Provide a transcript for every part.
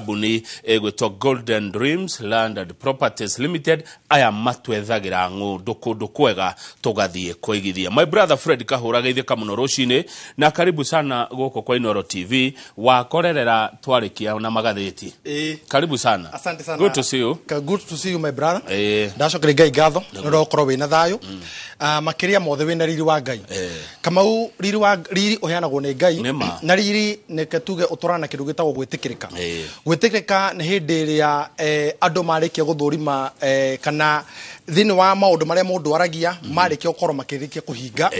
kambuni ĩgwĩtwo eh, golden dreams land and properties limited aya matwethagira ng'ũndũ kũndũ kwega tũgathiĩ kũigithia my brother fred kahũra geithĩka mũno rũcinĩ na karibu sana gũkũ kwa inoro tv wakorerera twarĩkia na magathĩti e, karibu sana asante sana good to see you Ka good to see you my brother e. Eh. ndacokere ngai ngatho nĩ ũrakorwo wĩna na mm. uh, makĩria mothe wĩna riri wa ngai e. kamau riri wa riri ũheanagwo nĩ ngai na riri neke tuge ũtwarana na kĩndũ gĩtagwo gwĩtĩkĩrĩka e gwitikirika nä hä ndä ä rä e, a andå marä kia gå thå rima e, kana thä wa maå ndå marä a må aragia marä kia gå korwo makä rä kia kå hinga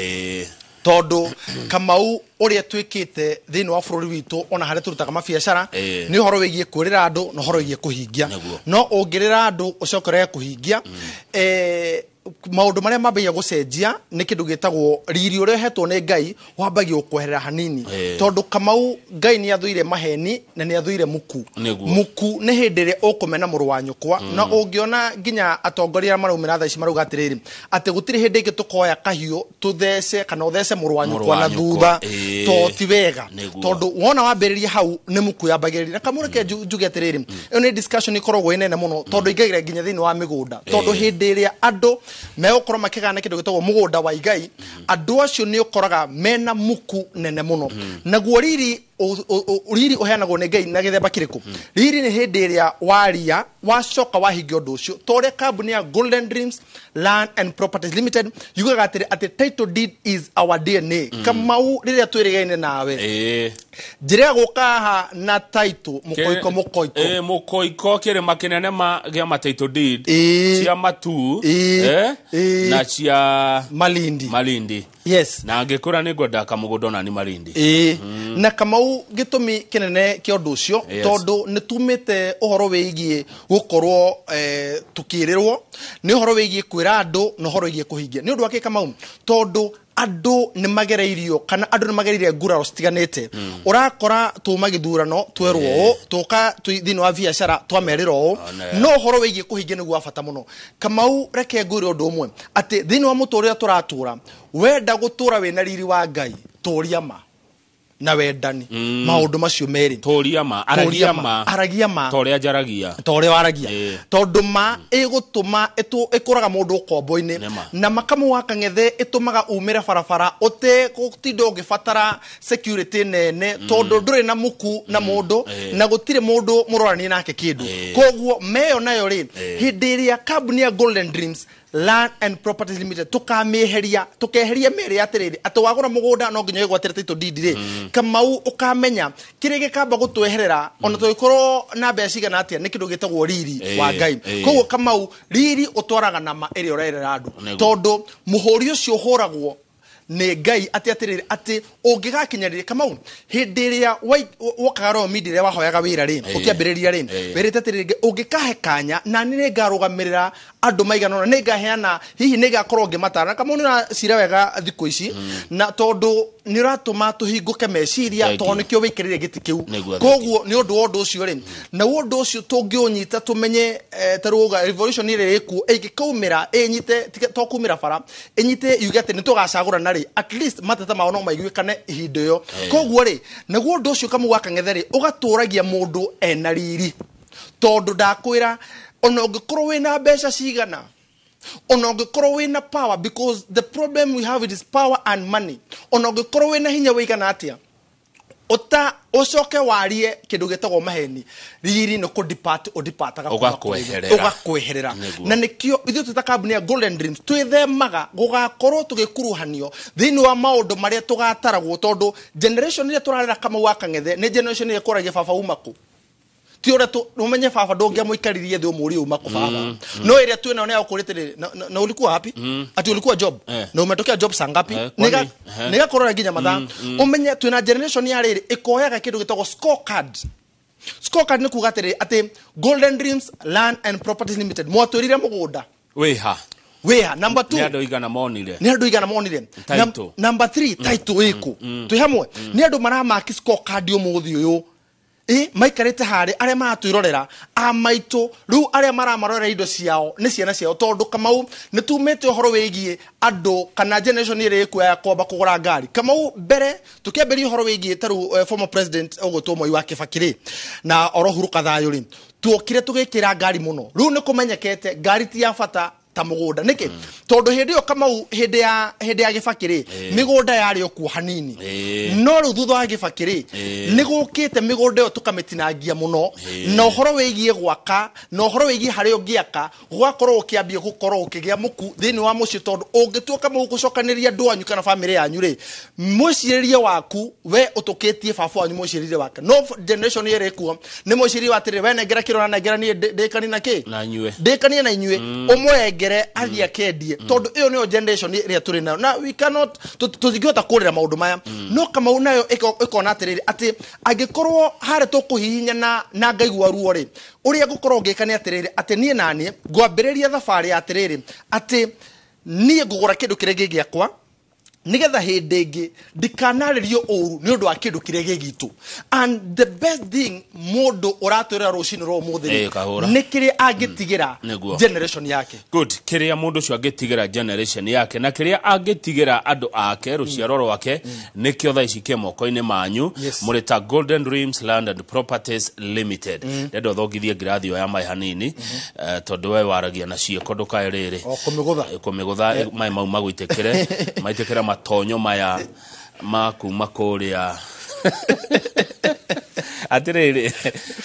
tondå kamau å rä a twä kä te thä inä wa bå rå ri witå ona harä a tå rutaga mabiacara nä å horo wä giä kwä rä ra andå na å horo wä giä kå hingia no å ngä rä ra andå å kå hingia mm. e, maundu maria mabeya gucenjia ni kindu gitagwo riri uria uhetwo ni ngai wabagi kweherera hanini hey. tondu kamau ngai ni athuire maheni na ni athuire muku muku ni hindire ukumena murwanyu kwa mm. na ungiona nginya atongoria marumira tha maruga marauga atiriri ati gutiri hindi gitukoya kahio kahiu tuthece kana uthece murwanyu kwa na thutha to ti wega tondu wona wabiriria hau ni muku yambagiriria na kamuri ke mm. njuge atiriri mm. ni discussion ikoragwo inene muno tondu ingagira mm. nginya thini wa migunda tondu hindi iria andu me ukorwo makigana kindu gitagwo mugunda wa igai andu acio ni ukoraga mena muku nene muno mm-hmm. naguo riri riri heanagwo nä ngai na gä themba kä rä hmm. kå riri nä hä ndä ä rä a waria wacoka wahingä å ndå å cio ta rä a kambuni ya golden dreams land and properties limited yugaga atä atä title deed is our dna hmm. kamau rä rä a twä rä gaine nawe njä rä a gå kaha na taito må koiko må koiko må koiko kä rä ma kä nene gä a mataito deed cia matu na cia malindi malindi yes na ra ni ngwenda kamugundo na ni marindi ii mm. na kamau gitumi kinene kia undu ucio yes. tondu ni tumite uhoro wigie gukorwo eh, horo ni uhoro kwä ra andå na uhoro hingia nä ni ndå wake kamau tondå andå nä magereirio kana andå nä magereire nguraro citiganäte mm. å rakora tå thurano twerwo å tå ka thä iniä wa biacara twamerä ra å ah, no å horo wä giä kå hingia nä guo wa bata må no kamau reke ngå å ndå å mwe atä thä iniä wa må tå rä rä a tå ratå ra wenda gå tå ra wä na riri wa ngai tå ria ma na wendani mm. maundu macio meri turia ma aragia ma aragia eh. ma toria jaragia toria waragia tondu ma igutuma itu ikuraga mundu komboini na makamu wakangethe itumaga umire barabara uti å ngä security nene mm. tondu rä na muku na mundu mm. eh. na gutire mundu murorani nake kindu eh. koguo meyo nayo ri hindi iria kambuni ya golden dreams land and properties limited tukameheria tukeheria mere atiriri ati wagura mugunda no nginya igwatira to deed ri kamau ukamenya kire gikamba gutweherera ona mm. to ikoro na besiga na atia nikindu gitagwo riri wa ngai koguo kamau riri utoraga na ma iri urerera andu tondu muhuri ucio uhuragwo ne ngai ati atiriri ati atä kamau hä ndä ä wokaga roomindi rä a wahoyaga wä ra rä å kä ambä rä kanya nani nä ngarå andå maigana ona nä ngaheana hihi nä ngakorwo ngä matara kamå nä ũracira wega thikå ici mm. na tondå nä å ratå ma tå hingå ke meciria tondå nä kä o wä kä rä re gä tä kä u koguo nä å ndå wa å ndå å cio rä mm. na å ndå å cio tå ngä å nyita tå menye eh, tarå revolution rä rä kuo ä ngä kaumä ra ä nyite to kumä ra bara ä nyite yuge atä nä tå gacagå rana rä mateta mao no maiguä kane ihinda ä yo koguo rä naguo å ndå å cio kamå gwakang'ethe rä å gatå ragia må ndå ena riri tondå ndakwä ra ona ungikorwo wina mbeca cigana ona ungikorwo wina power because the problem we have it is power and money ona ungikorwo wina hinya wigana atia uta ucoke warie kindu gitagwo maheni riri ni kudepart udepataga ugakweherera na nikio ithu tuta kambuni ya golden dreams twithemaga gugakorwo tugikuruhanio thiini wa maundu maria tugataragwo tondu generation iria turarera kamau wa kangethe ni generation iria kuragia baba umako ti å rä a å menye baba ndå ngä amå ikaririe thä å må ri å uma baba mm, mm. no ä rä a twä nayo nä yagå kå rä tä na å likua hapi atä å likua job eh. na å metokea job sangapi eh, nä eh. gakå rora nginya mathaa å mm, menye twä na generation ya rä rä ä koyaga kä ndå gä tagwo scorecard scorecard nä kuga atä rä atä golden dreams land and properties limited mwatwä rire må gå nda wä ha wea namba two nä andå igana monire nä andå igana monire namba three taitå ä kå hamwe nä andå maramaki scorecard å må thä å yå i maikarite harä arä a maratwirorera amaitu rä u arä a maramarorera indo ciao nä ciana ciao tondå kamau nä tumä te å horo wä giä andå kana generation ä rä kuoya kwamba kå gå ngari kamau mbere tå kä ambä taru å horo wä giä tarä eh, former president å gwä mwai wa kä na orohurå kathayå rä tuokire tå gä kä ra ngari må no rä u nä kå menyekete ngari ti ya bata ta mugunda niki mm. tondu hindi yo kamau hindi ya hindi ya gibaki ri migunda yari okuo hanini no riu thutha wa gibaki ri ni gukite migunda yo tukamitinangia muno na uhoro wigie gwaka na uhoro wigie hari ungiaka gwakorwo ukiambia gukorwo ukigia muku thiini wa mucii tondu ungitua kamau gucokaniria andu anyu kana family yanyu ri mwiciririe waku we utukitie baba wanyu mwiciririe wake no generation iri kuo ni mwiciri watiri we nengera kiro na nengera ni ndikani na ki ndikanie na inyue umwenge mm ngere athi mm. akendie mm. tondu iyo niyo generation iria turi nayo na we cannot tutingihota kurira maudu maya mm. no kamau nayo ikona atiriri ati angikorwo kå hihinya na ngaigua ruo ri uria ngukorwo ngika ni atiriri ati nie rä ngwambiriria thabarĩ ya atiriri ati nie ngugura kindu kiria gä akwa nigetha hindi ingi ndikanaririo uru ni undu wa kindu kiria gigitu and the best thing mundu uratwira rucini ro muthi ni kiria angitigira mm, generation yake good kiria mundu ucio angitigira generation yake na kiria angitigira andu ake mm. ruciaro rwake mm. nikio tha ici kie moko-ini manyu muri ta golden dreams land and properties limited ndo ndenda uthongithie ngirathi yo ya mai hanini mm-hmm. eh, tondu we waragia na cieko ndukae riri kumigutha eh, eh. mai mau magwitikire maitikira matonyo maya ma kuma kå atiriri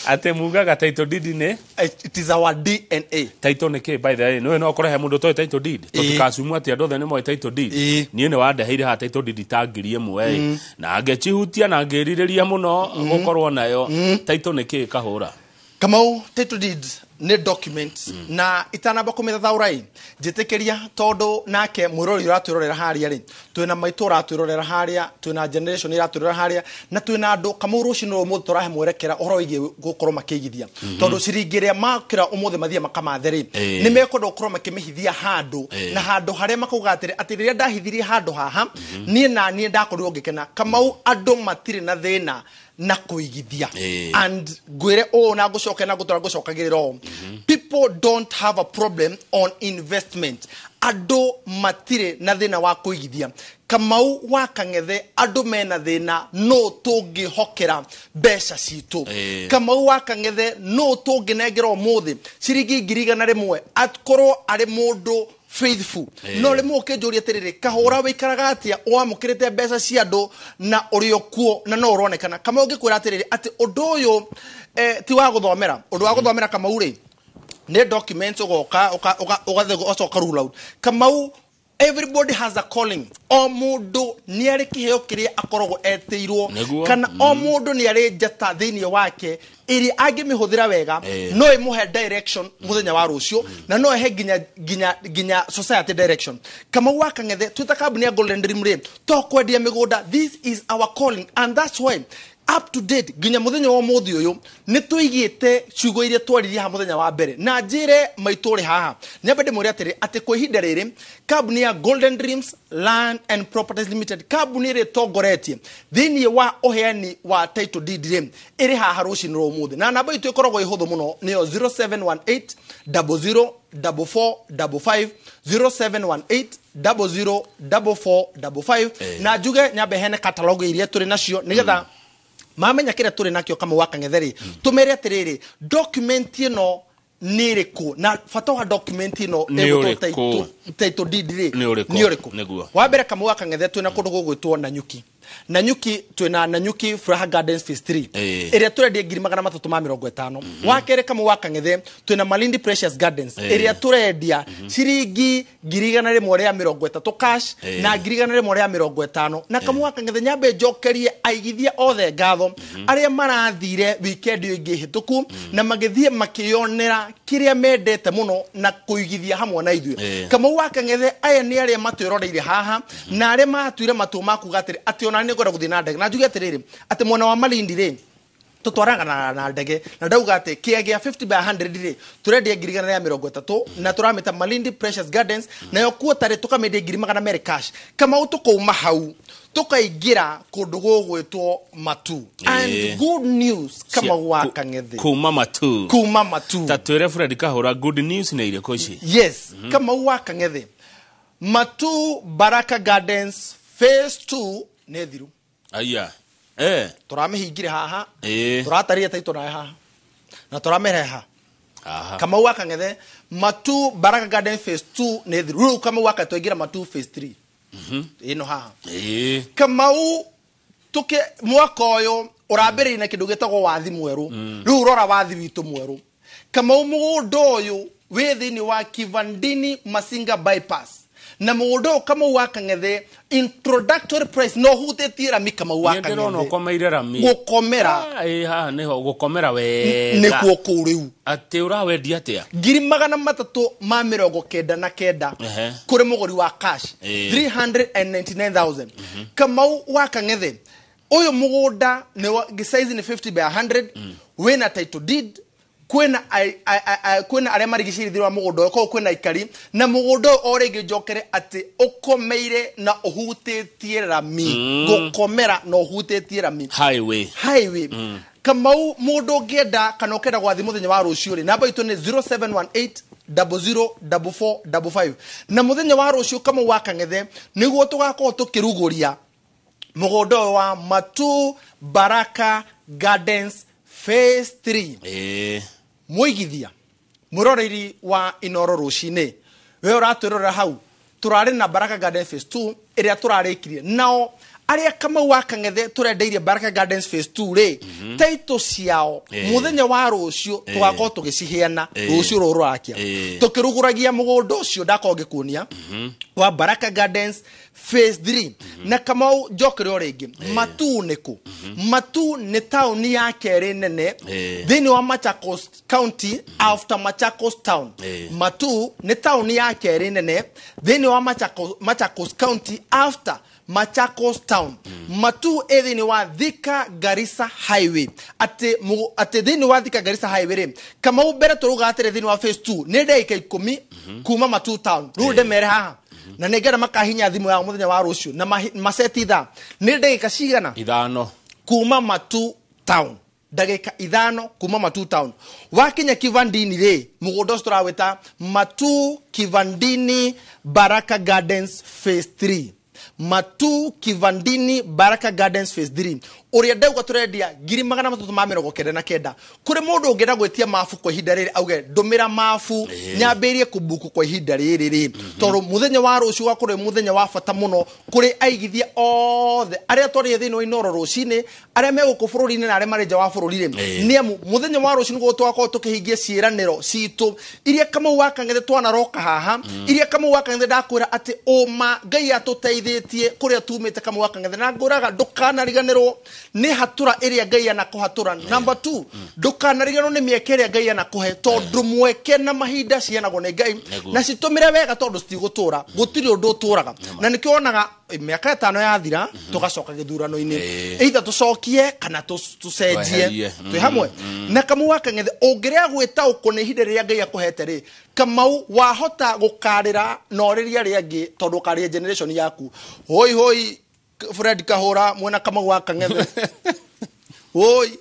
ati mugaga rä deed ni eh, it is our dna title ni ki by the way no no korehe mundu to title deed to eh. tukasumu ati andothe ni moe title deed eh. ni wandeheire ha title deed ta ngiri imwe mm. na angechihutia na ngiririria muno mm. gukorwo nayo mm. title ni ki kahura kamau title deeds nä document mm. na itanamba kå mä thathaå rä njä tondå nake mwä rori å ratwä rorera harä a twä na maitå å ratwä rorera harä a twä na generation ä ratwä rorera harä a na twä na andå kamå rå cinä rå må thä rahe mwerekera å horo wä giä gå korwo makä igithia mm -hmm. tondå ciringi ä rä a makä ra å må thä mathiä makamathe rä hey. nä mekwenda gå korwo makä mä hithia handå hey. na handå harä a makauga atä rä rä rä a ndahithirie handå haha mm -hmm. niä na niä ndakorirwo ngä kena kamau andå matirä na thä na na kuigithia hey. Eh. and gwire o na gucoke na gutora gucokagirira o mhm. people don't have a problem on investment andå matirä na thä na wa kå igithia kamau wa kangethe andå mena thä na no tå ngä hokera mbeca citå eh. kamau wa kangethe no tå ngä muthi må thä ciringi ngiri igana rä mwe akorwo arä må ndå faithful eh. no rä må kä njå ria atä rä rä kahå ra wä ikaraga atä a wamå kä rä te mbeca cia andå na å rä å kuo na no å ronekana kama å ngä kwä ra atä rä rä atä å ndå å yå eh, ti wa gå thomera å ndå wa gå thomera kamau rä nä documents å goka å gathegå ocoka kamau everybody has a calling o mundu nä arä kä heo kä rä a akoragwo etä irwo kana o må mm-hmm. ndå nä arä njata thä inä wake ä rä angä mä hå thä ra wega eh. no ä må he må thenya wa rå cio mm-hmm. na no ehe nginya kamau wakangethe twä ta kambuni ya golden dream to kwendia mä gå nda this is our calling and that's why up to date nginya muthenya wa muthi uyu ni tuigite ciugo iria twaririe ha muthenya wa mbere na njire maituri haha nyambe ndimuri atiri ati kwa ihinda riri kambuni ya golden dreams land and properties limited kambuni iri tongoretie thiini wa uheani wa title deed ri iri haha rucini rwa muthi na namba itu ikoragwo ihuthu muno niyo 0718 00 double four double five zero seven one eight double zero double four double five na njuge nyambe hene katalogo iria turi nacio nigetha mm mamenya kä rä a tå rä o kamå wakang'ethe rä tå mere atä rä rä dokumenti ä no nä rä kå na bata wa dokumenti ä no egå taitå ndindirä nä å rä kå wambere mbere kamå wakang'ethe twä na kå ndå gå gwä two na nyuki na nyuki twina na nyuki furaha gardens phase 3 hey. iria turendia ngiri magana matatu ma mirongo itano mm -hmm. wakerä kamwe wa kangethe twina malindi precious gardens iria eh. hey. turendia mm -hmm. ciringi ngiri igana rä mwe mirongo a cash eh. na ngiri igana rä mwe rä a na eh. kamwe wa kangethe nyambe njokerie aigithia othe ngatho mhm. arĩa marathire weekend ingĩ hĩtũku mhm. na magithie makionera kiria mendete muno na kuigithia hamwe na ithuĩ kamau wa kangethe aya ni arĩa matwĩroreire haha mhm. na arĩa matuire matũ makuga atĩrĩ ona ona nä ngora gå ndege na juge atiriri ati mwana wa malindi ri tå twaraganaga na ndege na ndauga ati kiegea 50 by 100 ri rendia ngiri igana rä mĩrongo ĩtatå na tå ramä malindi precious gardens nayo kuotarä tå kamä ndia ngiri magana merä cash kamau tå kauma hau tukaingira kundu gugwitwo matu and good news kama gwa kangethi kuma matu kuma matu tatwire fred kahura good news na ile koshi yes kama gwa kangethi matu baraka gardens phase 2 näthirutå ramä hingre hahaå ratare taitå nahaha na tå ramä rehakamau akangethe ma ää kamakawä amaä no haha kamau mhm. mwaka å yå å rambä rä na kä ndå gä tagwo wathi mwerå mm. rä u å rora wathi witå mwerå kamau mågå ndå å yå wä thä inä waiia na mundu kama wakangethe introductory price no huthitie rami kama wakangethe ukomeire rami gukomera haha niho gukomera wega nikuo kuu riu atä å rawendia atä a ngiri magana matatå ma mä rongo kenda na kenda kå rä må gori wa cash 399000 mhm. kamau wa kangethe å yå må gå nda nä saizi nä 50 by 100 mm. wä na title deed kwena kwena aria marigicĩirie wa mũgũnda ũyũ koguo kwena ikari na mũgũnda ũyũ o rĩngĩ njokere atĩ ũkomeire na ũhutĩtie rami mm. komera na ũhutĩtie rami highway highway mm. kamau mũndũ ũngĩenda kana ũkenda gwathi muthenya wa rucio ri namba itũ nĩ 0718 004455 na muthenya wa rucio kamau wa kang'ethe niguo tugakorwo tukiruguria mugunda ũyũ wa matu baraka gardens phase 3 eh mwigithia mwiroreri wa inoro rucini we uratwirorera hau turari na baraka garden phase 2 iria turarikirie nao aria kamau wa kangethe turendeirie baraka gardens phase 2 ri mm -hmm. taito ciao eh. muthenya wa rucio eh. twakorwo tugiciheana eh. rucio ruru rakia eh. tukiruguragia mugunda ucio ndakorwo ngikuonia mm -hmm. wa baraka gardens phase 3 mm -hmm. na kamau njokere o eh. matu nä mhm. matu nä taåni ya kere nene eh. thä wa machakos county mhm. after machakos town matu nä taåni ya kere nene thä wa machakos, machakos county after machakos town mm. matu ethini wa thika garisa highway ate mu ate thini wa thika garisa highway re ri kamau mbere atere thini wa phase 2 ni ndagika ikumi mm -hmm. kuma matu town ru ndemere mere haha mm -hmm. na ningera makahinya thimu ya muthenya wa rucio na maseti ithaa ni dai kashigana ithano kuma matu town ndagika ithano kuma matu town wakinya kivandini re mugunda stora weta matu kivandini baraka gardens phase 3 Matu Kivandini Baraka Gardens Phase 3 uria ndauga turendia ngiri magana matatu ma mirongo kenda na kenda kuri mundu ungenda gwitia mafu kwa ihinda riri auge ndumira mabu nyambirie kubuku kwa ihinda riri ri mhm. tondu muthenya wa rucio gakorwo muthenya wa bata muno kuri aigithia othe aria twarie thiini wa inoro rucini aria meguku bururi-ini na aria mari nja wa bururi ri ni amu muthenya wa rucio niguo twakorwo tukihingia ciiraniro citu iria kamau wakangithe twanaroka haha mm. iria kamau wakangithe ndakwira ati uma ngai atuteithitie kuria tumite kamau wakangithe na nguraga ndukanariganirwo nä hatura ä rä a ngai ana kå hatå ra ndå kanariganwo nä mä eke ä rä a ngai ana kå he tondå mweke na mahinda cianagwo nä ngai na citå mä re wega tondå citigå tå ra gå tirä å ndå å tå raga na nä kä wonaga mä aka ätano yathira mhm. tå gacoka gä thurano-inä eitha tå cokie kana tå cenjie twä hamwe mm, mm, mm. na kamau wa kangethe å ngä rä a gwä taåkwo nä ihinda rä rä a ngai hete rä kamau wahota gå karä ra norä ria rä angä tondå karä generation yaku hoi hoi fred kahora mwena kama wa kangethe oi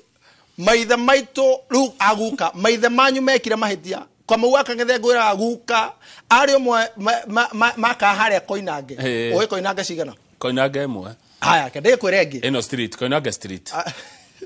maithe maitå rä aguka maithe manyu mekire mahätia kamau akangethe ngwä ra aguka arä å makaharä a koinange å koinange cigana koinange ä mwe haya ndä kwä ra ä ngä ä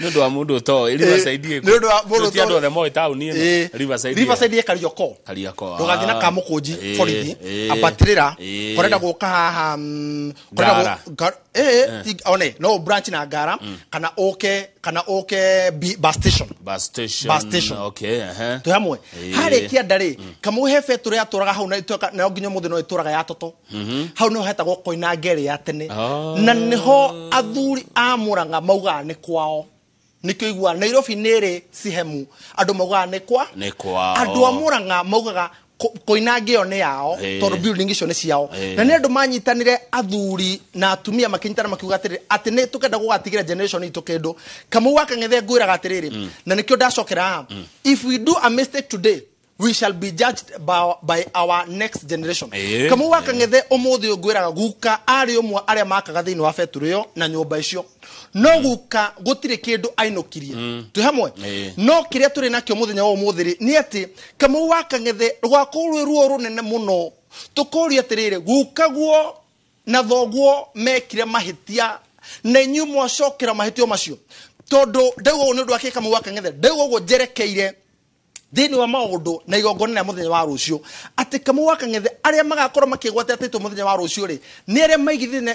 nä å ndå wa må ndå to ti andå othe moä taåni ä ekarioko ndå gathiä na ah. kamå kå nji eh, borithi eh. ambatärä ra eh. korenda gå ka haha mm, one no branch na ngara mm. kana å ke kana å ke tå hamwe harä kia anda rä mm. kamå hebe tå rä atå raga hau nayo nginya må thä no ä tå raga ya toto mm-hmm. hau nä ho hetagwo koina ngeri ya tene oh. na nä ho athuri a må ranga maugaga nä kwao nikio Nairobi ni ri sihemu andu mauga ni kwa ni kwa andu a muranga maugaga koinangio nä yao hey. building icio ni ciao na ni andå manyitanire athuri na atumia makinyitana makiuga atä ati ni tukenda kenda generation itå kä ndå kamau akang'ethe ngwä mm. na nikio kä ndacokera mm. if we do a mistake today we shall be judged by, by our next generation kamu wakangethe akangethe hey. umuthi ngwiraga guka ari umwe aria makaga thini wa beturu iyo na nyumba icio no guka gutire kindu ainukirie mm. tu hamwe no kiria turi nakio muthenya wo muthiri ni ati kamau wa kangethe rwakwo rwi ruo runene muno tukuria atiriri gukaguo na thoguo mekire mahitia na inyu mwacokera mahitio macio tondu ndauga ni ndu akika mu wa kangethe ndauga uguo njerekeire thini wa maundu na igongona ya muthenya wa rucio ati kamau wa kangethe aria magakorwo makigwata atitwo muthenya wa rucio ri ni aria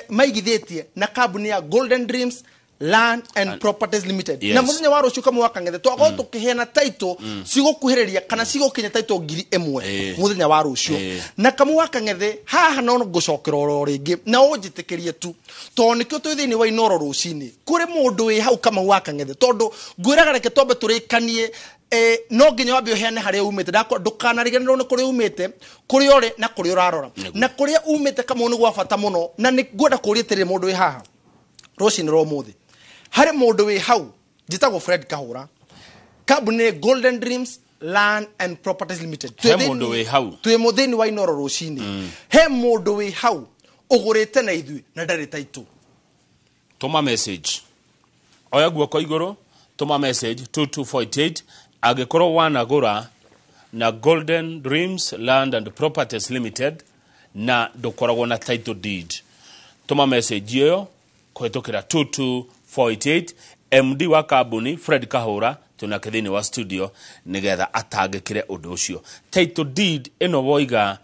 maigithitie na kambuni ya golden dreams land and properties limited yes. na muthenya wa rucio kamwe wakangethe twagwo mm. tukihena title mm. cigukuhiriria kana cigukinya title ngiri imwe eh. muthenya wa rucio eh. na kamwe wakangethe haha no ngucokera oro ringi na unjitikirie tu to nikio twi thiini wa inoro rucini kuri mundu wi hau kamau wakangethe tondu ngwiraga reke tombe turikanie Eh, no nginya wambe uheane harä umite ndukanariganärwo nä kå rä umite kå rä ore na kå rä å rarora na kå rä a umite kamå nä gwa bata må no na nä ngwenda kå rä tä rä må ndå wä haha rå cinä rwa må thä harä må ndå wä hau njätagwo fred kahå kambuni golden dreams land and properties limited twä må thä inä wa inoro rå cinä he må ndå wä hau å gå rä te na ithuä na ndarä taitå tå message oya guoko igå rå tå ma angä korwo wanagå ra na golden dreams land and properties limited na ndå koragwo na title deed tå ma message ä yo kå hä tå kä ra 48 MD wa kambuni Fred Kahura tunake thiini wa studio nigetha atangikire undu ucio title deed ino woiga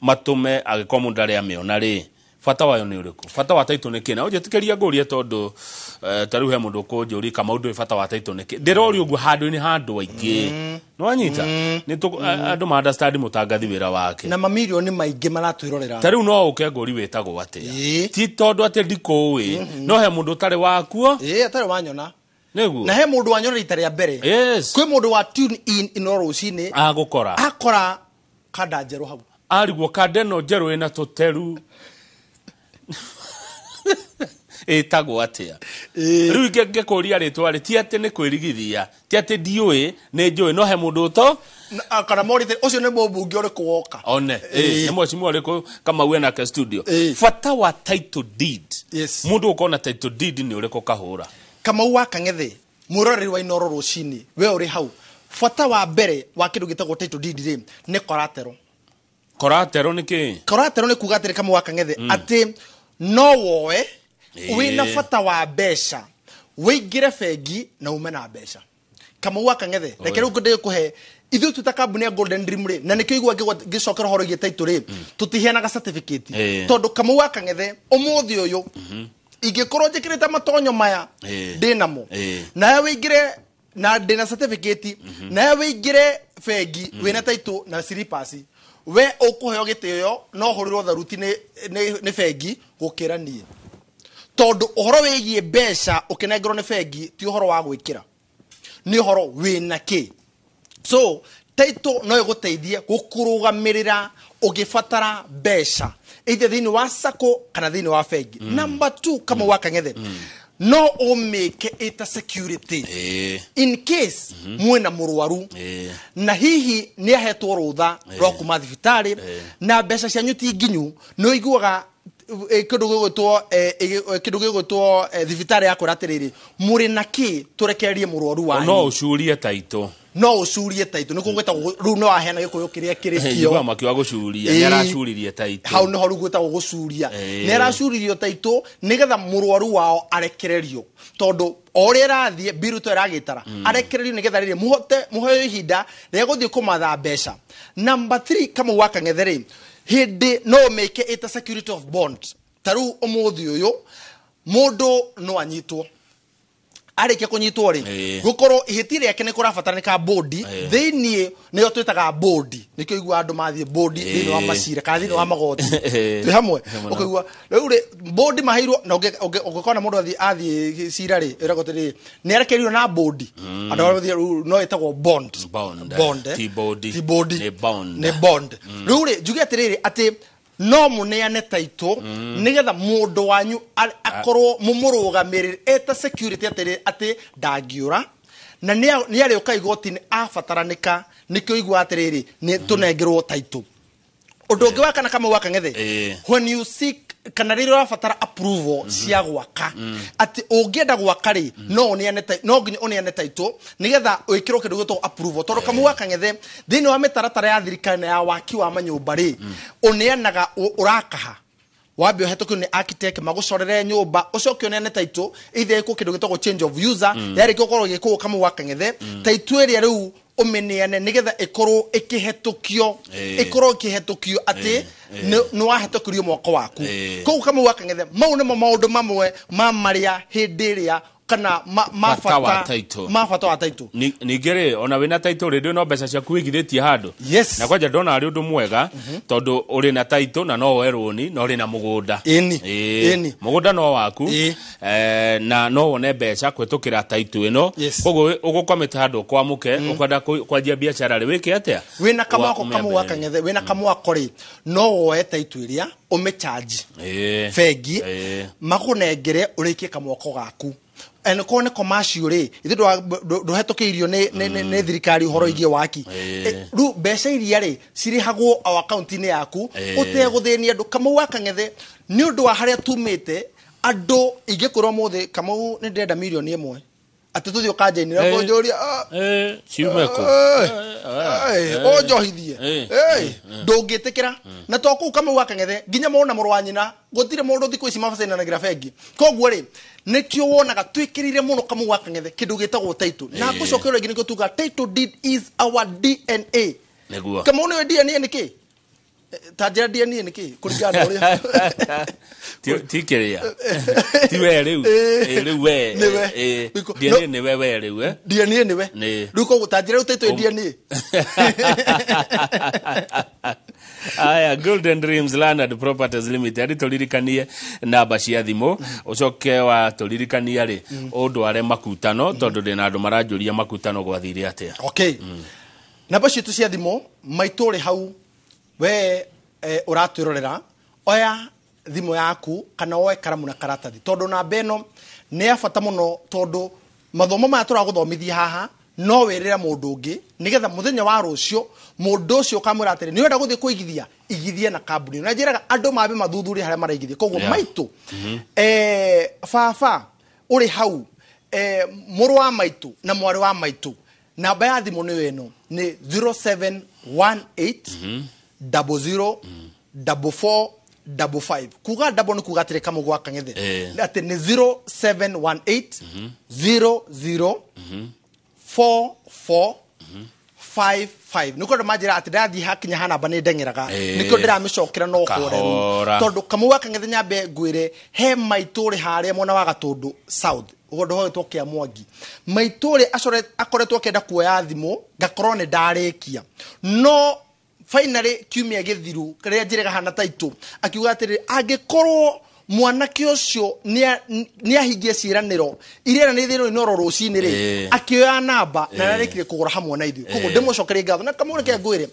matume agikorwo mundu ndari amiona bata wayo nä å rä kå bata wa taitå nä kä na å njä tä kä ria ngå rie tondå eh, ta rä u he må ndå kå njå ri kama å ndå bata wa taitå nä kä ndä rori å guo handå nä handå aingä mm-hmm. nä wanyita mm-hmm. mm-hmm. andå maandastandi må tangathi wä ra wake na mamirioni maingä maratwä rorera ta rä u no å ke ngå ri wä tagwo atä a ti tondå atä ndikå ä no he må ndå å tarä wakuo atarä wanyona niguo na he må ndå wanyona rita rä a mbere kwä må ndå wa tune in ino rå cinä agå kora akora kanda njerå hau ariguo kanda ä no njerå ä na tå teru ĩtagwo atĩa rĩu ngĩkũria rĩtwa rĩ ti atĩ nĩ kwĩrigithia ti atĩ ndiũĩ nĩ njũĩ no he mũndũ ũto kana morĩte ũcio nĩ mũmbunge ũrĩkũ woka one nĩ mwecimu ũrĩkũ kamau enake studio bata wa title deed mũndũ ũkorwo na title deed nĩ ũrĩkũ kahũra kamau wa kang'ethe mwĩroreri wa inoro rũcinĩ we ũrĩ hau bata wa mbere wa kĩndũ gĩtagwo title deed rĩ nĩ koratero koratero nĩ kĩ koratero nĩ kuga atĩrĩ kamau wa kang'ethe mm. atĩ no woe na bata wa mbeca wingire bengi na ume na mbeca kamau akangethe reke rä u kå he ithuä tuä ta kambuni ya golden dream rä na nä kä igua ngä cokera horo igä taitå rä mm. tå tiheanaga tondå kamau akangethe å må thä mm-hmm. å yå ingä korwo njä kä rä te matonyo maya ndä namo nawe wä ingä re na ndä na nawe wä ingä re bengi mm-hmm. wä na taitå na siripasi we ukuheo yo no hurirwo tharuti ni bengi gukira nie tondu uhoro wigie mbeca ukinengerwo ni bengi ti uhoro wa gwikira ni uhoro na ki so taito no iguteithie gukurugamirira ugibatara mbeca ithe thini wa sako kana thini wa bengi mm. number 2 kama mm. wakang'ethe mm no omeke ita security eh. in case mm -hmm. mwena murwaru eh. na hihi ni ahetwo rutha eh. rwa kuma thibitari eh. na mbeca cianyu ti nginyu no iguaga thibitarä gigwitwo kindu atä rä rä må rä na kĩ tũrekererie mũrwaru wanyu no ũcurie taito no ucurie taito nikuo gwetagwo riu no aheana gikuyu kiria eh, kiri kio makiwa gucuria ni eh, aracuririe taito hau niho riu gwetagwo gucuria eh. ni aracuririo taito må murwaru wao arekererio tondu o ũrĩa ĩrathiĩ mbiru to tara mm. arekererio nĩgetha rä må mũheo ihinda rĩa gũthiĩ kũmatha mbeca namba 3 kamau wa kang'ethe-rĩ hĩndĩ no ta ĩta security of må ta å yå må ndå no anyitwo arä kunyitwo kå gukorwo ihiti riake ni kurabataraneka bodi thiini niyo twitaga bodi nikio igua andu mathie bodi thiini wa macira kana thiini magoti twi hamwe ukaigua riu ri bodi maheirwo na ungikona mundu athie athie cira ri iragwo tiriri ni arekerirwo na bodi mm. andu aria thie riu no itagwo bond bond ti bodi ni bond mm. riu ri njuge atiriri ati no muneane taito mm. getha må ndå wanyu akorwo rä eta security atiri ati ndangiura na ni ari uka igotini rä nikio mm. tå nengerwo ni tunengerwo taito undu ungi wakana kama wakangethe when you seek kana rä rä rabatara -hmm. cia gwaka atä å ngä enda gwaka rä no nginya å ane taitå nä getha wä kä rwo kä ndå gä two tondå kamå gakang'ethe thä iniä wa mä taratara ya thirikari na ya waki wa manyå mba rä å anaga å rakaha wambe uhetũkio nĩ architect magũcorere nyũmba ũcoke ũneane taitũ ithe ĩkwo kĩndũ gĩtagwo change of user mm. yarĩkia gũkorwo gĩkũgũ kamũgakang'ethe mm. taitũ ĩrĩa rĩu ũmĩneane nĩgetha ĩkorwo ĩkĩhetũkio eh. ĩkorwo ĩkĩhetũkio atĩ eh. Eh. nĩ wahetũkĩrio mwako waku koguo kamũgakang'ethe mau nĩmo maũndũ mamwe ma marĩa hĩndĩ ĩrĩa kana mabata ma wa taito ningä rä ona wä na taitå rä ndä no mbeca ciaku wä igithätie handå yes. na kwanja ndona arä å ndå mwega mm -hmm. tondå å rä na taito na no woe råni na å rä na må gå nda må gå nda no waku eh, na no wone mbeca kwä tå kä ra taitå ä no koguo å gå komä te handå kwamå ke å mhm. kwenda kwanjia biacara rä wä ke atä a wä na kamwako kamwa kangethe wä na mm. kamwako rä no woe taito ä rä a å mä canji bengi magå nengere å rä kie kamwako gaku korwo nä komacio rä ithä ndå kä irio nä mm. thirikari å horo igie mm. waki eh, rä mbeca iria rä cirä hagwo o akaunti-inä yaku å tegå thä nia andå kamau akangethe nä å ndå wa harä a tumä te andå ingä kå rwo må thä kamau nä ndä renda mirioni ä mwe atatuthi å ni inä ra kå njå ria eh å njohithie ndå ngä tä kä ra na to ku kama kamau gakangethe nginya mona må rå wa nyina gå tire må ndå thikå ici mabacainanagä ra bengi koguo rä nä kä o wonaga twä kä rä ire må no kamau gakangethe kä ndå gä tagwo na ngå cokä rwo rä ngä nä gä tuga dna näguo kamau nä we dna nä kä tanjendie niä nä kä kåringana å rä a ti kä rä a ti we rä u rä u we ndienä nä we we rä u ndienä nä we rä u koguo tanjä rä u titå ndienä aya golden dreams landed properties limited tå ririkanie namba cia thimå å wa tå ririkania rä å mm. ndware makutano mm. tondå ndä na andå maranjå ria makutano gwathire atä okay. mm. namba ciitå cia thimå maitå rä hau we uratwirorera eh, oya thimo yaku kana woe karamu na karatathi tondu namba beno ne afata muno tondu mathomo maya tũragũthomithia haha no wĩrĩre mundu ũngĩ nigetha muthenya wa rucio mundu ucio ũkamwĩra atĩrĩ ni wenda gũthiĩ kuigithia igithie na kambuni na njĩraga andũ mambe mathuthurie harĩa maraigithia koguo yeah. maitu mm -hmm. Eh, baba e, uri hau eh muru wa maitu na mwari wa maitu namba ya thimũ nĩyo ĩno nĩ 0718 mm -hmm double zero double four double five kuga double ni kuga tere rĩ kamwe gwa kang'ethe eh. atĩ nĩ zero seven one eight mm-hmm. zero zero mm-hmm. four four mm five five nä kuo andå manjä ra atä ndathiä hakinya hanamba nä ndeng'eraga eh. nä kä o ndä ramä cokera na horeru tondå kamå gakang'ethe nyambe ngwä re he maitå rä harä a mwena wa gatå ndå south ũndũ hogetwo kĩa mwangi maitũrĩ akoretwo akĩenda kuoya thimũ ngakorwo nĩ ndarĩkia no finally kiumia githiru karia njirega hana taito akiuga atiriri angikorwo mwanake ucio nä ahingie ciäranäro irä nä thä no rorå cinä rä akä oya namba na nä arekire kå gå ra hamwe na ithuä koguo ndä må cokerie ngatho na kamå reke ngwä re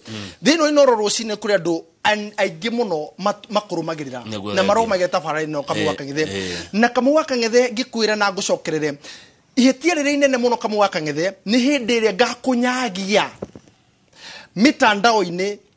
thä no no rorå cinä kå rä andå aingä må no makå rå magä rä ra na maromagä tabararä no kamå gakangethe na kamå gakangethe ngä kwä ra na ngå cokerere ihätia rä rä inene må no kamå gakangethe nä hä ndä ä rä a ngakå nyagia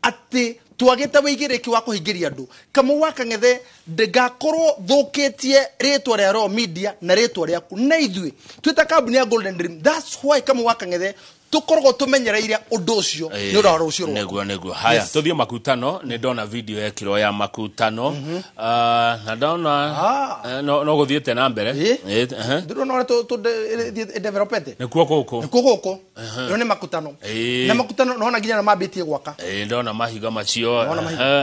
ati rä ki wa kuhingiria andu kamu wa kangethe ndigakorwo thukitie ritwa ria ro media na ritwa riaku na ithui twita kambuni ya golden dream that's why kamu wa kangethe tukoragwo tumenyereire undu ucio ni eh, ro ucio niguo niguo haya yes. tuthie makutano ni dona video ya kiro ya makutano mm -hmm. uh, na dona ah. Eh, no, no guthiite na mbere eh, eh. ndurona uria tudevelopete nikuo guku nikuo guku ino ni makutano na makutano no na ginya na mabiti gwaka eh ndona mahiga macio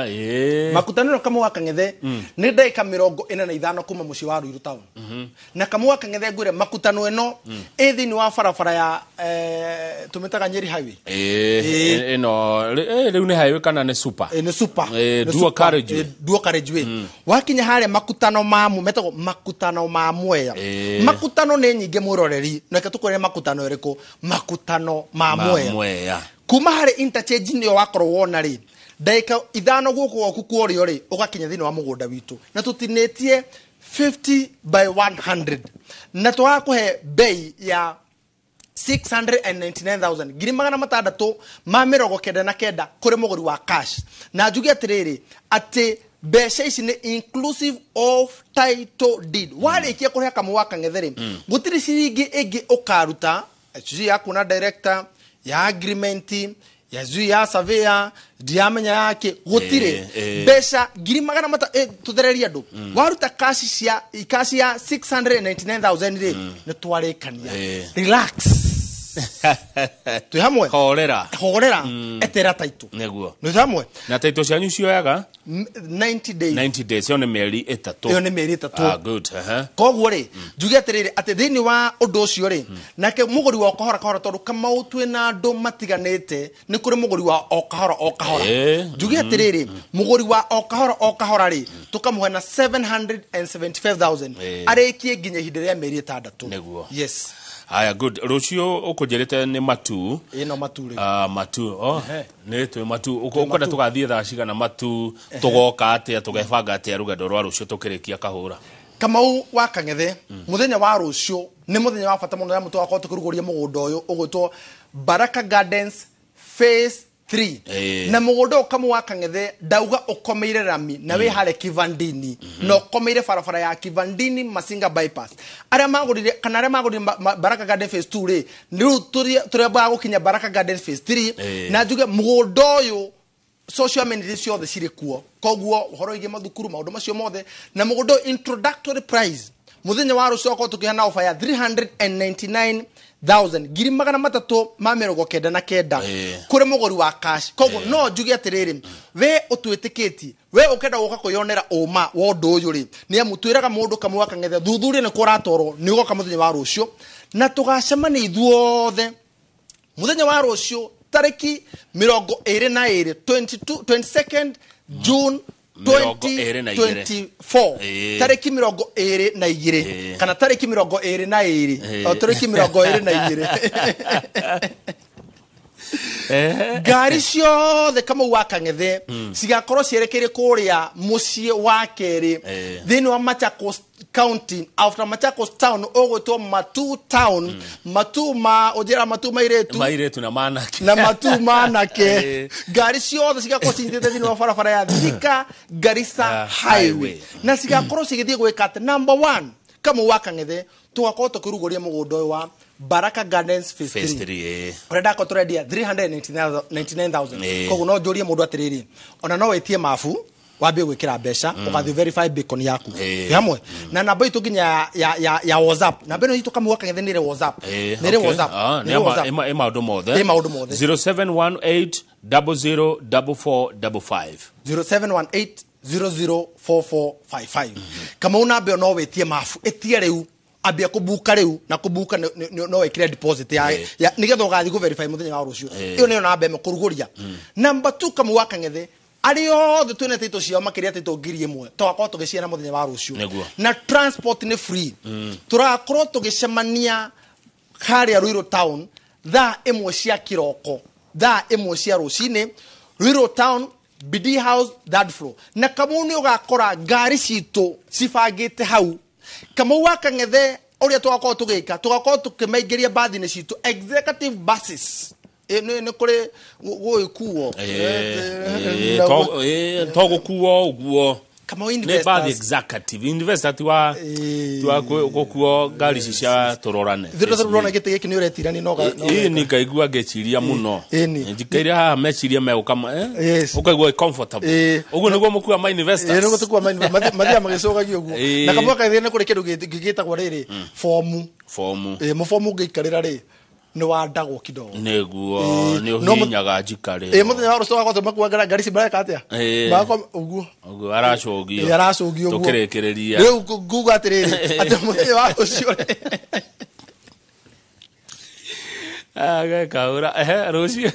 eh makutano no kamwe gakang'ethe mm. nä ndagä mirongo ina na ithano kuma muci wa ruiru town mhm. na kamwe gakang'ethe ngure makutano eno ethi mm. ni wa farafara ya eh, tumetaga nyeri highway eh ino riu ni highway kana ni super e, ni super e, dual carriage e, dual carriage way mm. makutano ma mu makutano ma mwea e. makutano ni nyinge muroreri na ketukore makutano iriku makutano ma mwea, ma mwea. kuma harä interchange nä wakorwo wona rä ndagä ithano gå kå gwaku kwa å rä ågakinya thä wa må gå na tå tinä tie 50 by 100 na tå gakå he mbei ya 699,000 ngiri magana matandatu ma mĩrongo kenda na kenda kũrĩ mũgũri wa cash na njuge atĩrĩrĩ atĩ mbeca ici nĩ inclusive of title deed warĩkia mm. kũhe kamwe wa kang'etherĩ mm. gũtirĩ mm. ciringi ĩngĩ ũkaruta cui ya kuna director ya agreement ya cui ya surveyor ndiramenya yake gũtirĩ eh, eh. mbeca ngiri magana mata eh, tũthererie andũ mm. waruta kasi ya ikasi ya 699000 rĩ mm. nĩ twarĩkania eh. relax twä hamwe horera horera mm. etera taitå näguo nä hamwe na taitå cianyu cioyaga ä yo nä mĩeri ĩtatå ä yo nä mĩeri ĩtatå ah, koguo rä mm. njuge atä rä rä atä thä inä wa å ndå å cio rä mm. nake må gå ri wa o kahora kahora tondå kamaå twä na andå matiganä te nä kå rä må gå ri wa o kahora o kahora eh. njuge mm-hmm. atä rä rä må mm. gå ri wa o kahora o kahora rä tå kamå he na eh. arä kie nginya ihinda rä a mĩeri ĩtandatå aya good rucio ukunjirite ni matu ino matu ri uh, ah, matu oh ne tu matu uko ukwenda tugathie thaa cigana matu tugoka atia tugebanga atia rugendo rwa rucio tukirikia kahura kamau wa kangethe muthenya hmm. wa rucio ni muthenya wa bata muno na mutu wakorwo tukiruguria mugunda uyu ugutwo baraka gardens face 3 eh. na mugondo kamwe wa kangethe ndauga ukomeire rami na wi mm. hare kivandini mm-hmm. na ukomeire barabara ya kivandini masinga bypass aria magurire kana aria magurire baraka garden phase 2 ri riu turia ba kinya baraka garden phase 3 eh. na njuge mugondo uyu social amenity ciothe cirĩ kuo koguo ũhoro igiĩ mathukuru maũndũ macio mothe na mũgũnda introductory price mũthenya wa rũcio okorwo tũkĩhana ofa ya 399 thousand ngiri magana matatu ma mirongo kenda na kenda må gori wa cash koguo no njuge atiriri we tie we kå yonera å ma wa undu uyu ri ni amu må mundu kamwe akangetha thuthuria nikuo ũratorwo nä goka må thenya wa rå cio na tå gacemana ithuothe må thenya wa rå cio tarä ki mä rongo ä rä na ä rä june mirongo ĩrĩ na igĩrĩ eh. tarĩki mirongo ĩrĩ na igĩrĩ eh. kana tarĩki mirongo ĩrĩ na ĩrĩ eh. o oh, tarĩki mirongo ĩrĩ na igĩrĩ ngari ciothe kamau wa kang'ethe hmm. cigakorwo cierekeire kũrĩa mũciĩ wa kerĩ thĩinĩ wa machakos county after Machakos town ogwitwo matu town mm. matu ma ujira matu mairetu mairetu na manake na matu manake ngari eh. ciothe cigakorwo cinyitite thĩinĩ wa barabara ya thika garisa uh, ah, highway na cigakorwo cigĩthiĩ gwĩka atĩ number one kamwe wa kang'ethe tũgakorwo tũkĩrugũria mũgũnda ũyũ wa Baraka Gardens Phase 3 ũrenda ko tũrendia 399000 eh. koguo no njũrie mũndũ atĩrĩrĩ ona no wĩtie mabu wambe gwikira mbeca ugathie mm. verify bacon yaku hamwe eh. na namba itu nginya ya ya ya whatsapp namba ino itu kamwe kagethe nire whatsapp eh, nire whatsapp ah, ni whatsapp ema undu mothe ema undu mothe 0718 004455 0718 004455 kama una mbe no wetie mafu etie riu ambia kubuka riu na kubuka no wekire deposit ya, eh. ya nigetha ugathi guverify muthenya wa rucio iyo niyo namba ime kuruguria mm. namba tu kamwe wakangethe arä othe twä na tätå ciao makä rä a tå ngiri ä mwe twagakorwo tå gä ciana må thenya wa rå cio na nä free mm. tå rakorwo tå gä cemania harä a rwirå town thaa ä mwe cia kä roko thaa ä mwe cia rå cinä rwirå town bd house third floor na kamau nä å gakora ngari citå cibangä te hau kamau wakangethe å rä a tå gakorwo tå gä ka tå gakorwo tå kä maingä ria bathi citå executive buses nä kå rä gå gä kuo to gå kuo å guo nä ngari ici cia tå rorane tä gä kä nä å retirani ä nä ngaigua må no njikaire haha meciria megå ka kaigua å guo nä guo må kua manä magä cågagia å guo na kamwakaithä nä kå rä kä ndå gä tagwo rä rä bomu må bomu ngä ikarä ra rä nä wandagwo kidogo nä guo nä å hinyaga njikare ä wa rusoka kwa wakorwo ngara ngari si atä atia bako uguo uguo å guo aracå gio aracå gio tå kä rä kä wa rå aga ah, kaura eh ra ngari cio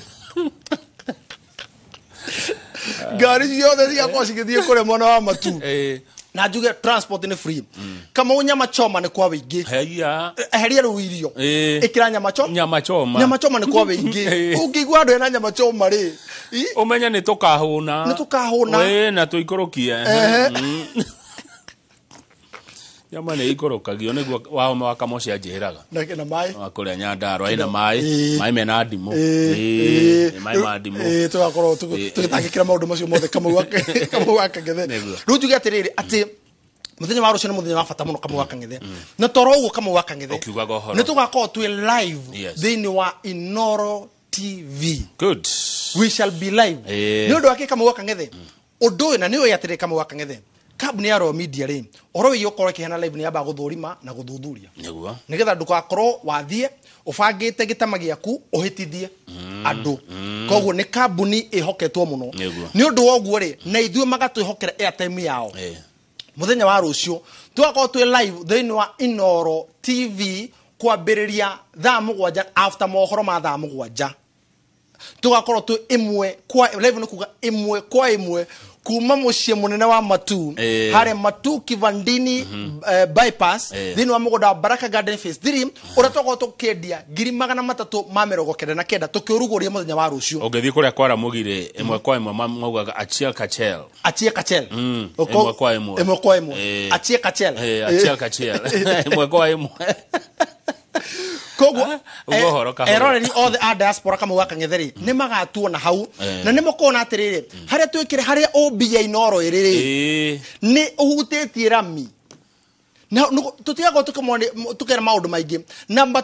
ngari ciothe cigakorwo cigä thiä kå rä mwena wa matu eh na njuge transport ni free mm. kamau nyama choma nä kwa wingä eheria heria u irio ä eh. kä ra nyama choma nyama choma nä kwa wingä å ngä eh. igua andå ena nyama choma ri å menye nä tå kahå na kahå na na tå ikå rå nyama nä ikorokagio nä guo wao wakamoci anjä raga kå rä a nyandarwa ä na maä maä mena ndimå maä ma ndimå tå gakorwo tå gä tangä kä ra maå ndå macio mothe kamau akangethe rä u njuge atä rä rä atä muthenya wa rucio nä muthenya wa bata må no kamwe gakangethe mm. na toro å guo kamwe gakangethe nä tå gakorwo twä live thä inä wa inoro tv Good. we shall be live nä å ndå wakä kamwe gakangethe å mm. ndå å na nä å ä atä rä kamwe gakangethe kambuni ya Royal Media rä oro wä å kä heana nä yambaga gå thå rima na gå thuthuria nä nä getha ndå wathiä å bangä te gä tama gä aku å hä tithie mm, andå mm. koguo nä kambuni ä hoketwo må no nä å ndå woguo rä na ithuä magatwä hokera airtime yao må thenya wa rå ciå tågakorwo twä live thä inä wa inoro tv kwambä rä ria thaa må gwanja after mohoro ma thaa må gwanja tå gakorwo twä ä mwe nä kuga ä mwe kwa ä mwe kuma muciĩ munene wa matu eh. harĩa matu kivandini mm -hmm. uh, bypass eh. wa mũgũnda wa baraka garden face 3 ũrĩa twakorwo tũkĩendia ngiri magana matatũ ma mĩrongo kenda na kenda tũkĩũrugũria muthenya wa rucio ũngĩthiĩ kũrĩa kwara mugire ĩmwe kwa ĩmwe maugaga achia kachel achia kachel mm, ĩmwe kwa ĩmwe ĩmwe kwa ĩmwe eh. achia kachel eh, kachel ĩmwe kwa ĩmwe koguo ah, eh, eroreri othe a diaspora kamau gakang'etheri nä magatuona hau eh. na nä makona atä rä rä harä a twä kä re harä a å mbia inoro ä rä rä eh. nä å hutä tie rami tå tigagwo tå kera maå ndå maingä namba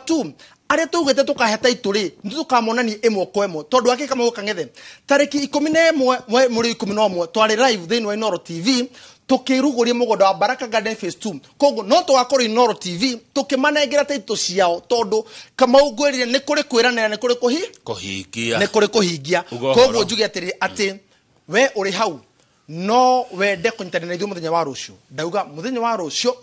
arä a tå gä te tå kaheta itå rä nä tå kamonania ä mwe kwa ä mwe tondå akä kamau kangethe tarä ki ikå mi na ä mwe må rä ikå mi na å mwe twarä thä inä wa inoro tv tukiruguria mugondo wa Baraka Garden Phase 2 koguo no tugakorwo Inoro TV tukimanengera taito ciao tondu kama ngwirire ni kuri kwiranira ni kuri kuhi kuhigia ni kuri kuhigia koguo njuge atiri ati we uri hau no de kunyitana na ithuĩ muthenya wa rucio ndauga muthenya wa rucio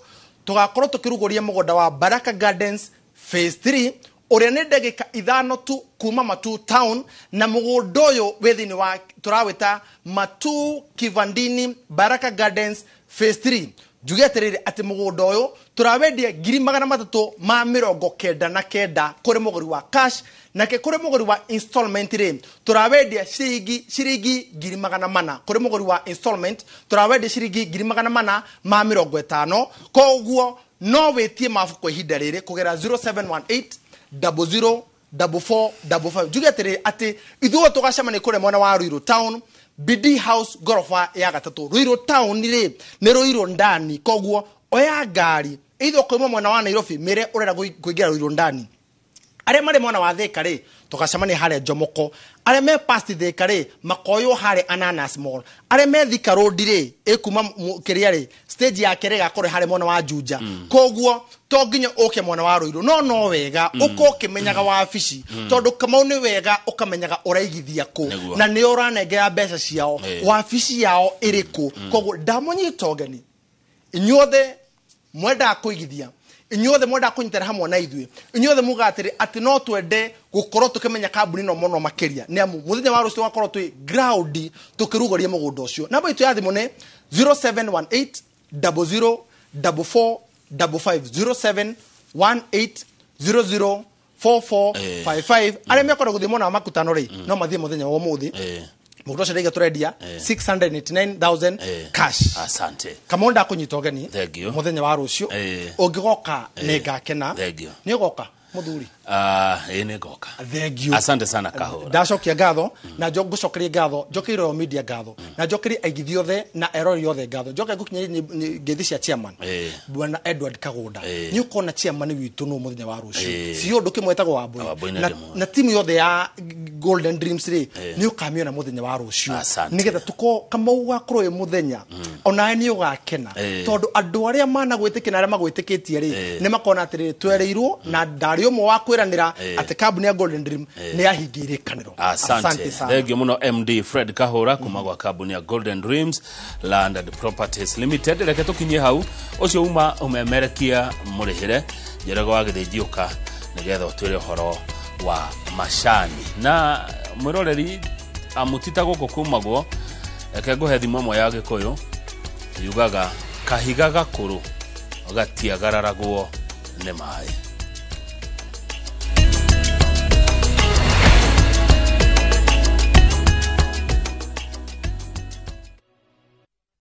tũgakorwo tũkĩrugũria mũgũnda wa baraka gardens phase 3 uria ni ndagika ithano tu kuma matu town na mugunda uyu wi thiini wa turawita matu kivandini baraka gardens phase 3 njuge atiriri ati mugunda uyu turawendia ngiri magana matatu ma mirongo kenda na kenda kuri muguri wa cash nake kuri muguri wa installment ri turawendia ciringi ciringi ngiri magana mana kuri muguri wa installment turawendia ciringi ngiri magana mana ma mirongo itano koguo no witie mabuku ihinda riri kugera 0718 double zero double four double five njuge atĩrĩ atĩ ithuĩ tũgacemania kũrĩa mwana wa rũirũ town bd house goroba ya gatatũ rũirũ town rĩ nĩ rũirũ ndani koguo oya ngari ithuĩ kuuma mwena wa nairobi mĩre ũrenda kũingĩra rũirũ ndani arĩa marĩ mwena wa thika rĩ tũgacemania harĩa njomoko arä me pastithika rä makoywo harä ananas mall arä me thika rodi rä e ä kuma kä rä a stage yake rä gakorwo harä mwana wa njunja mm. koguo to nginya uke mwana wa rå no no wega mm. kä menyaga wabici mm. tondå kamau nä wega å raigithia kå na å uranengera mbeca ciao eh. wabici yao rä kå mm. koguo ndamunyita ũgeni nyuothe mwendaga kũigithia inyuothe mwenda kũnyitana hamwe na ithuĩ inyuothe mugatĩrĩ atĩ no twende gũkorwo tũkĩmenya kambuni no mũno makĩria nĩ amu mũthenya wa rũciũ gakorwo twĩ ground tũkĩrugũria mũgũnda ũcio namba itũ ya thimũ nĩ 0718 00 44 55 0718 00 4455 arĩa mekwenda gũthiĩ mwena wa makutano rĩ no mathiĩ mũthenya wa ũmũthĩ eh mugutosha rä turendia 689,000 cash asante kamonda kunyitogeni ũgeni må thenya wa rå eh. ungigoka å eh. ngä goka ngakena nä å goka må thuri Uh, ini goka thank you asante sana kahora ndacokia ngatho mm. na ngũcokerie ngatho njokeire o media ngatho mm. na njokerie aigithia othe na erori othe ngatho njoke ngũkinyĩrie ngeithi cia chairman hey. bwana Edward Kagunda hey. nĩ na chairman witũ nũ mũthenya wa rũciũ biũ ndũ kĩmwe etagwo wambui na, na timu yothe ya Golden Dreams rĩ nĩ ũkamiona mũthenya wa rũciũ nĩgetha tuko kamau gakorwo ĩ e mũthenya mm. onawe nĩ ũgakena tondũ andũ arĩa managwĩtĩkia na arĩa magwĩtĩkĩtie rĩ nĩ makona atĩrĩrĩ twereirwo na mm. ndarĩ ũmwe wa kwĩra gukiranira eh. ati kabu ya Golden Dream eh. ni yahingiye irekaniro asante, asante sana thegyo muno MD Fred Kahora kuma kwa kabu ya Golden Dreams Land and Properties Limited reke tukinyie hau ucio uma umemerekia murihire njerego wa githinjiuka nigetha utwire horo wa macani na mwiroreri amutita goko kå kumagwo reke ngå he thimo ya gä kå yugaga kahiga gakå rå gatiagararagwo nä maä